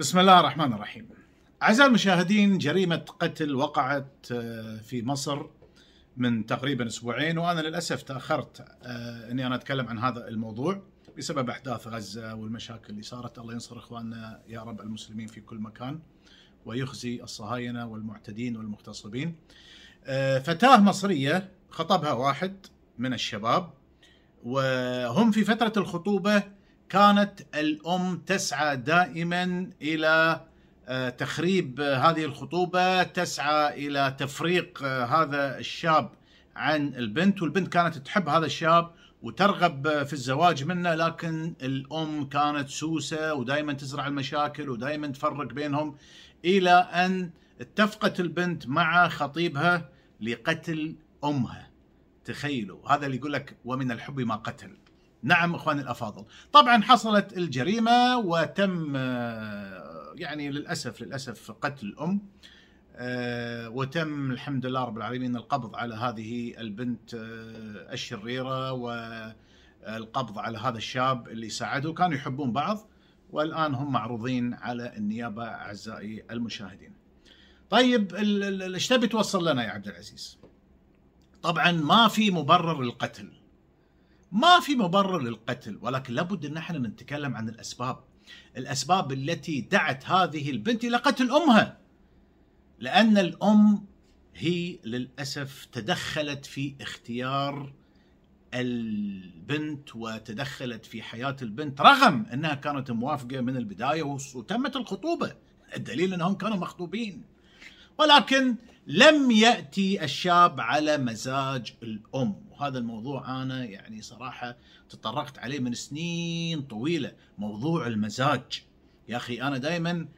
بسم الله الرحمن الرحيم أعزائي المشاهدين جريمة قتل وقعت آه، في مصر من تقريبا أسبوعين وأنا للأسف تأخرت آه، أني أنا أتكلم عن هذا الموضوع بسبب أحداث غزة والمشاكل اللي صارت الله ينصر إخواننا يا رب المسلمين في كل مكان ويخزي الصهاينة والمعتدين والمغتصبين آه، فتاة مصرية خطبها واحد من الشباب وهم في فترة الخطوبة كانت الأم تسعى دائما إلى آه، تخريب آه، هذه الخطوبة تسعى إلى تفريق آه، هذا الشاب عن البنت والبنت كانت تحب هذا الشاب وترغب في الزواج منه لكن الأم كانت سوسة ودائما تزرع المشاكل ودائما تفرق بينهم إلى أن اتفقت البنت مع خطيبها لقتل أمها تخيلوا هذا اللي يقول لك ومن الحب ما قتل نعم اخواني الافاضل طبعا حصلت الجريمه وتم يعني للاسف للاسف قتل الام آه، وتم الحمد لله رب العالمين القبض على هذه البنت آه، الشريره والقبض على هذا الشاب اللي ساعده كانوا يحبون بعض والان هم معروضين على النيابه اعزائي المشاهدين. طيب ايش تبي توصل لنا يا عبد العزيز؟ طبعا ما في مبرر للقتل ما في مبرر للقتل ولكن لابد ان احنا نتكلم عن الاسباب الاسباب التي دعت هذه البنت الى قتل امها لان الام هي للاسف تدخلت في اختيار البنت وتدخلت في حياه البنت رغم انها كانت موافقه من البدايه وتمت الخطوبه الدليل انهم كانوا مخطوبين ولكن لم ياتي الشاب على مزاج الام وهذا الموضوع انا يعني صراحه تطرقت عليه من سنين طويله موضوع المزاج يا اخي انا دائما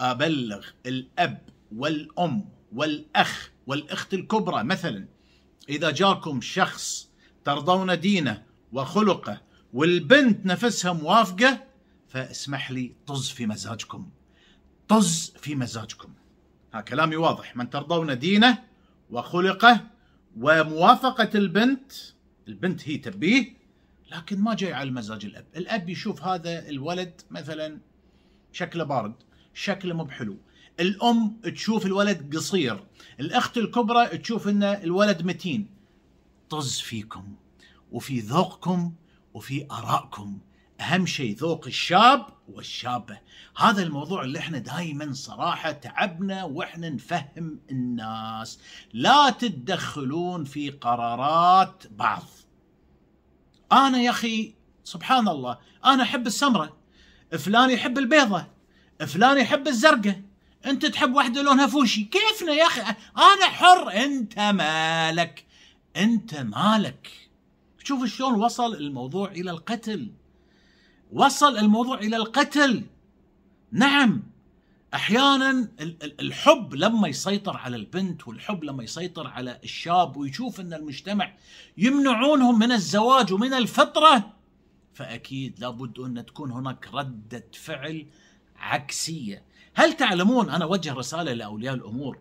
ابلغ الاب والام والاخ والاخت الكبرى مثلا اذا جاكم شخص ترضون دينه وخلقه والبنت نفسها موافقه فاسمح لي طز في مزاجكم طز في مزاجكم ها كلامي واضح من ترضون دينه وخلقه وموافقة البنت البنت هي تبيه لكن ما جاي على مزاج الأب الأب يشوف هذا الولد مثلا شكله بارد شكله مو بحلو الأم تشوف الولد قصير الأخت الكبرى تشوف أن الولد متين طز فيكم وفي ذوقكم وفي آرائكم اهم شيء ذوق الشاب والشابه هذا الموضوع اللي احنا دائما صراحه تعبنا واحنا نفهم الناس لا تتدخلون في قرارات بعض انا يا اخي سبحان الله انا احب السمره فلان يحب البيضه فلان يحب الزرقاء انت تحب واحده لونها فوشي كيفنا يا اخي انا حر انت مالك انت مالك شوف شلون وصل الموضوع الى القتل وصل الموضوع الى القتل نعم احيانا الحب لما يسيطر على البنت والحب لما يسيطر على الشاب ويشوف ان المجتمع يمنعونهم من الزواج ومن الفطره فاكيد لابد ان تكون هناك رده فعل عكسيه هل تعلمون انا اوجه رساله لاولياء الامور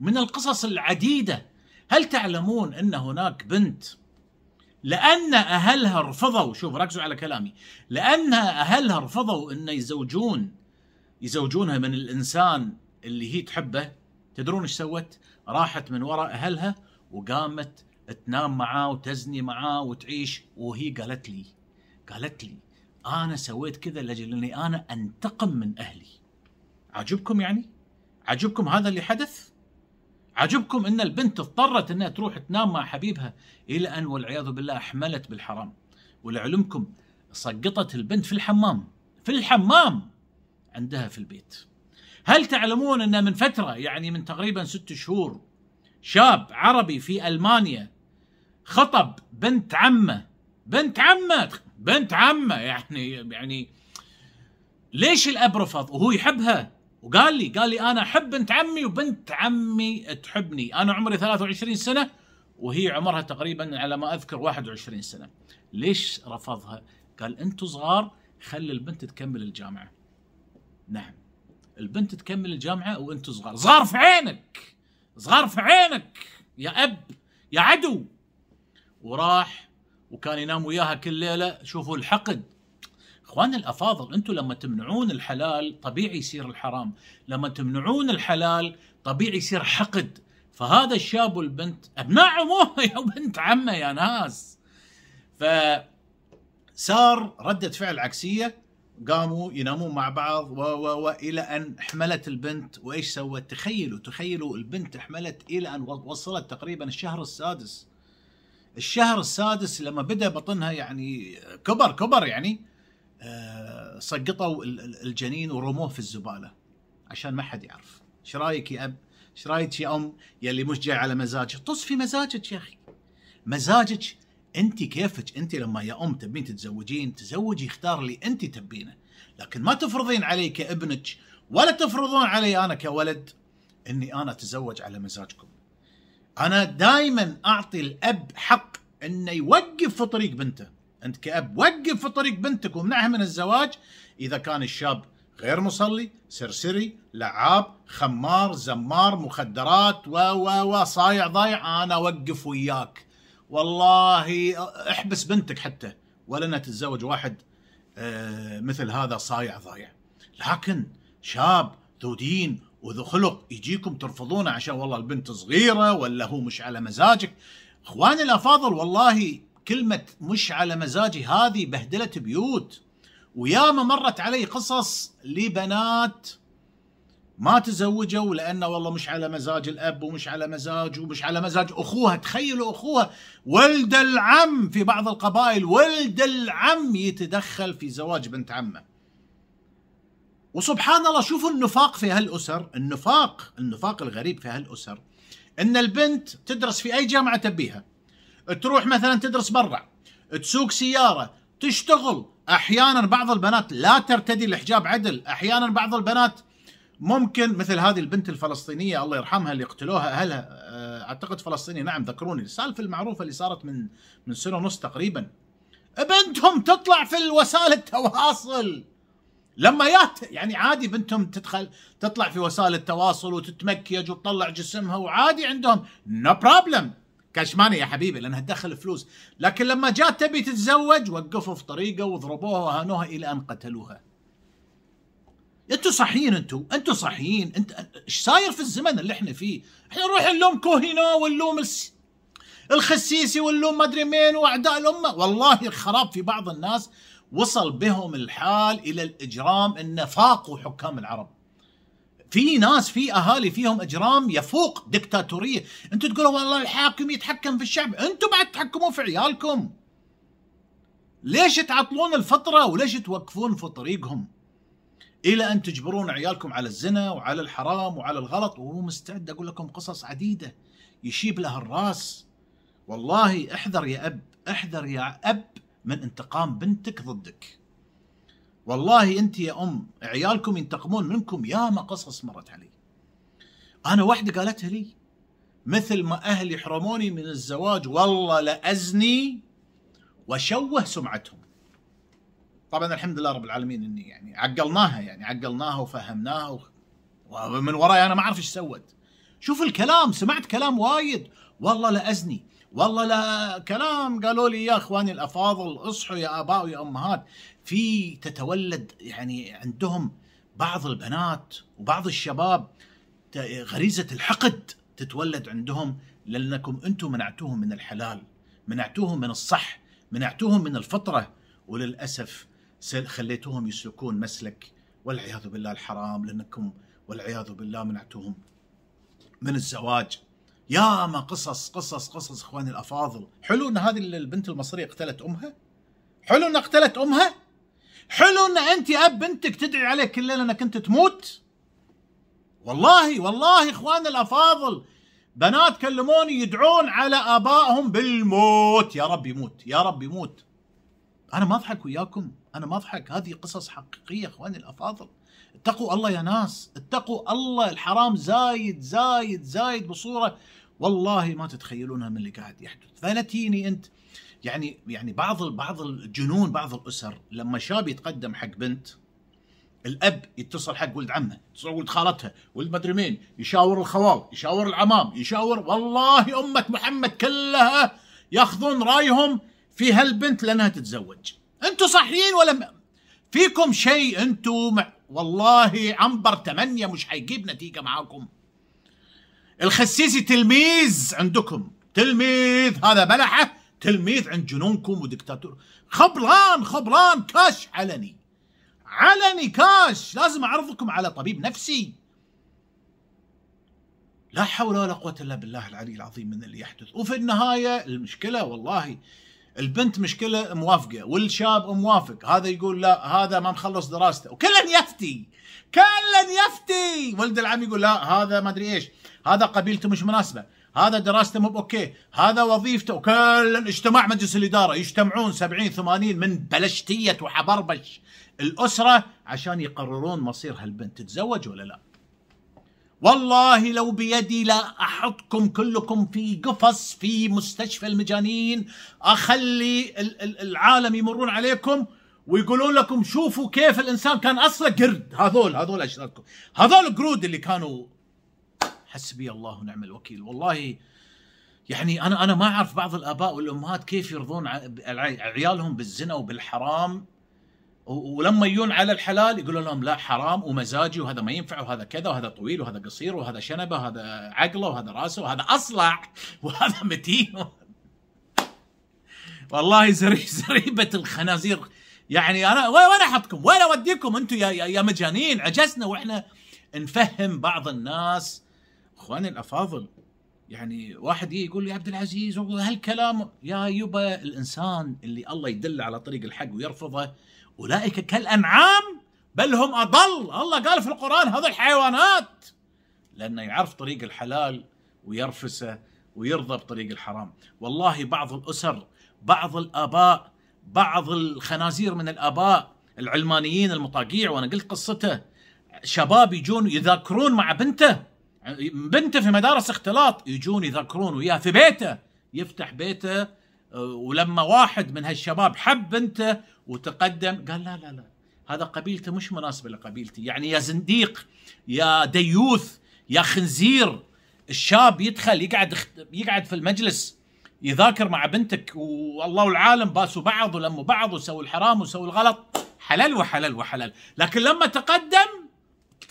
من القصص العديده هل تعلمون ان هناك بنت لأن أهلها رفضوا شوف ركزوا على كلامي لأن أهلها رفضوا أن يزوجون يزوجونها من الإنسان اللي هي تحبه تدرون ايش سوت؟ راحت من وراء أهلها وقامت تنام معاه وتزني معاه وتعيش وهي قالت لي قالت لي أنا سويت كذا لأجل أني أنا أنتقم من أهلي عاجبكم يعني؟ عاجبكم هذا اللي حدث؟ عجبكم ان البنت اضطرت انها تروح تنام مع حبيبها الى ان والعياذ بالله احملت بالحرام ولعلمكم سقطت البنت في الحمام في الحمام عندها في البيت هل تعلمون ان من فتره يعني من تقريبا ست شهور شاب عربي في المانيا خطب بنت عمه بنت عمه بنت عمه يعني يعني ليش الاب رفض وهو يحبها وقال لي قال لي انا احب بنت عمي وبنت عمي تحبني انا عمري 23 سنه وهي عمرها تقريبا على ما اذكر 21 سنه ليش رفضها قال انتم صغار خلي البنت تكمل الجامعه نعم البنت تكمل الجامعه وانتم صغار صغار في عينك صغار في عينك يا اب يا عدو وراح وكان ينام وياها كل ليله شوفوا الحقد اخواننا الافاضل انتم لما تمنعون الحلال طبيعي يصير الحرام، لما تمنعون الحلال طبيعي يصير حقد، فهذا الشاب والبنت ابناء عموها يا بنت عمه يا ناس. ف صار ردة فعل عكسية قاموا ينامون مع بعض و و و إلى ان حملت البنت وايش سوت؟ تخيلوا تخيلوا البنت حملت الى ان وصلت تقريبا الشهر السادس. الشهر السادس لما بدا بطنها يعني كبر كبر يعني آه، سقطوا الجنين ورموه في الزباله عشان ما حد يعرف ايش رايك يا اب ايش رايك يا ام يلي مش جاي على مزاجك في مزاجك يا اخي مزاجك انت كيفك انت لما يا ام تبين تتزوجين تزوجي اختار اللي انت تبينه لكن ما تفرضين علي كابنك ولا تفرضون علي انا كولد اني انا اتزوج على مزاجكم انا دائما اعطي الاب حق انه يوقف في طريق بنته انت كاب وقف في طريق بنتك وامنعها من الزواج اذا كان الشاب غير مصلي سرسري لعاب خمار زمار مخدرات و و و صايع ضايع انا اوقف وياك والله احبس بنتك حتى ولا تتزوج واحد آه، مثل هذا صايع ضايع لكن شاب ذو دين وذو خلق يجيكم ترفضونه عشان والله البنت صغيره ولا هو مش على مزاجك اخواني الافاضل والله كلمة مش على مزاجي هذه بهدلت بيوت وياما مرت علي قصص لبنات ما تزوجوا لانه والله مش على مزاج الاب ومش على مزاج ومش على مزاج اخوها تخيلوا اخوها ولد العم في بعض القبائل ولد العم يتدخل في زواج بنت عمه وسبحان الله شوفوا النفاق في هالاسر النفاق النفاق الغريب في هالاسر ان البنت تدرس في اي جامعه تبيها تروح مثلا تدرس برا تسوق سياره تشتغل احيانا بعض البنات لا ترتدي الحجاب عدل احيانا بعض البنات ممكن مثل هذه البنت الفلسطينيه الله يرحمها اللي قتلوها اهلها آه، اعتقد فلسطيني نعم ذكروني السالفه المعروفه اللي صارت من من سنه ونص تقريبا بنتهم تطلع في وسائل التواصل لما يات يعني عادي بنتهم تدخل تطلع في وسائل التواصل وتتمكيج وتطلع جسمها وعادي عندهم نو no بروبلم كاش ماني يا حبيبي لانها تدخل فلوس لكن لما جات تبي تتزوج وقفوا في طريقه وضربوها وهانوها الى ان قتلوها انتوا صحيين انتوا انتوا صحيين انت ايش صاير في الزمن اللي احنا فيه احنا نروح نلوم كوهينو ونلوم الس... الخسيسي ونلوم مدري مين واعداء الامه والله الخراب في بعض الناس وصل بهم الحال الى الاجرام انه فاقوا حكام العرب في ناس في اهالي فيهم اجرام يفوق دكتاتوريه انتم تقولوا والله الحاكم يتحكم في الشعب انتم بعد تحكمون في عيالكم ليش تعطلون الفطره وليش توقفون في طريقهم الى ان تجبرون عيالكم على الزنا وعلى الحرام وعلى الغلط وهو مستعد اقول لكم قصص عديده يشيب لها الراس والله احذر يا اب احذر يا اب من انتقام بنتك ضدك والله انت يا ام عيالكم ينتقمون منكم ياما قصص مرت علي انا واحده قالتها لي مثل ما اهلي حرموني من الزواج والله لازني واشوه سمعتهم طبعا الحمد لله رب العالمين اني يعني عقلناها يعني عقلناها وفهمناها ومن وراي انا ما اعرف ايش سوت شوف الكلام سمعت كلام وايد والله لازني والله لا كلام قالوا لي يا اخواني الافاضل اصحوا يا اباء ويا امهات في تتولد يعني عندهم بعض البنات وبعض الشباب غريزه الحقد تتولد عندهم لانكم انتم منعتوهم من الحلال منعتوهم من الصح منعتوهم من الفطره وللاسف خليتوهم يسلكون مسلك والعياذ بالله الحرام لانكم والعياذ بالله منعتوهم من الزواج ياما قصص قصص قصص اخواني الافاضل حلو ان هذه البنت المصريه قتلت امها حلو ان قتلت امها حلو ان انت اب بنتك تدعي عليك كل ليله انك انت تموت والله والله اخواني الافاضل بنات كلموني يدعون على ابائهم بالموت يا رب يموت يا رب يموت انا ما اضحك وياكم انا ما اضحك هذه قصص حقيقيه اخواني الافاضل اتقوا الله يا ناس اتقوا الله الحرام زايد زايد زايد بصوره والله ما تتخيلونها من اللي قاعد يحدث فلا تجيني انت يعني يعني بعض بعض الجنون بعض الاسر لما شاب يتقدم حق بنت الاب يتصل حق ولد عمه يتصل ولد خالتها ولد مدري مين يشاور الخوال يشاور العمام يشاور والله امه محمد كلها ياخذون رايهم في هالبنت لانها تتزوج انتم صحيين ولا فيكم شيء انتم والله عنبر 8 مش هيجيب نتيجه معاكم الخسيسي تلميذ عندكم تلميذ هذا بلحه تلميذ عند جنونكم ودكتاتور خبران خبران كاش علني علني كاش لازم اعرضكم على طبيب نفسي لا حول ولا قوه الا بالله العلي العظيم من اللي يحدث وفي النهايه المشكله والله البنت مشكله موافقه والشاب موافق هذا يقول لا هذا ما مخلص دراسته وكلا يفتي كلا يفتي ولد العم يقول لا هذا ما ادري ايش هذا قبيلته مش مناسبه هذا دراسته مو اوكي هذا وظيفته وكل اجتماع مجلس الاداره يجتمعون 70 80 من بلشتيه وحبربش الاسره عشان يقررون مصير هالبنت تتزوج ولا لا والله لو بيدي لأحطكم كلكم في قفص في مستشفى المجانين أخلي العالم يمرون عليكم ويقولون لكم شوفوا كيف الإنسان كان أصلا قرد هذول هذول أشراركم هذول قرود اللي كانوا حسبي الله ونعم الوكيل والله يعني أنا أنا ما أعرف بعض الآباء والأمهات كيف يرضون عيالهم بالزنا وبالحرام ولما يجون على الحلال يقولون لهم لا حرام ومزاجي وهذا ما ينفع وهذا كذا وهذا طويل وهذا قصير وهذا شنبه وهذا عقله وهذا راسه وهذا اصلع وهذا متين والله زري زريبه الخنازير يعني انا وين احطكم؟ وين اوديكم انتم يا يا مجانين عجزنا واحنا نفهم بعض الناس اخواني الافاضل يعني واحد يقول لي عبد العزيز هالكلام يا يبا الانسان اللي الله يدله على طريق الحق ويرفضه أولئك كالأنعام بل هم أضل الله قال في القرآن هذا الحيوانات لأنه يعرف طريق الحلال ويرفسه ويرضى بطريق الحرام والله بعض الأسر بعض الآباء بعض الخنازير من الآباء العلمانيين المطاقيع وأنا قلت قصته شباب يجون يذاكرون مع بنته بنته في مدارس اختلاط يجون يذاكرون وياه في بيته يفتح بيته ولما واحد من هالشباب حب بنته وتقدم قال لا لا لا هذا قبيلته مش مناسبه لقبيلتي يعني يا زنديق يا ديوث يا خنزير الشاب يدخل يقعد يقعد في المجلس يذاكر مع بنتك والله العالم باسوا بعض ولموا بعض وسووا الحرام وسووا الغلط حلال وحلال وحلال لكن لما تقدم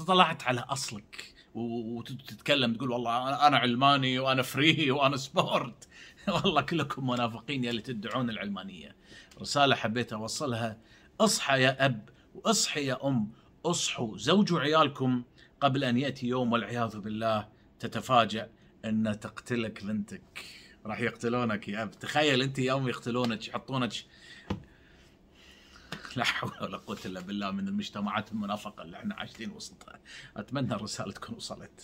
طلعت على اصلك وتتكلم تقول والله انا علماني وانا فري وانا سبورت والله كلكم منافقين يا اللي تدعون العلمانيه رساله حبيت اوصلها اصحى يا اب واصحي يا ام اصحوا زوجوا عيالكم قبل ان ياتي يوم والعياذ بالله تتفاجأ ان تقتلك بنتك راح يقتلونك يا اب تخيل انت يوم يقتلونك يحطونك لا حول ولا قوه الا بالله من المجتمعات المنافقه اللي احنا عايشين وسطها اتمنى الرساله تكون وصلت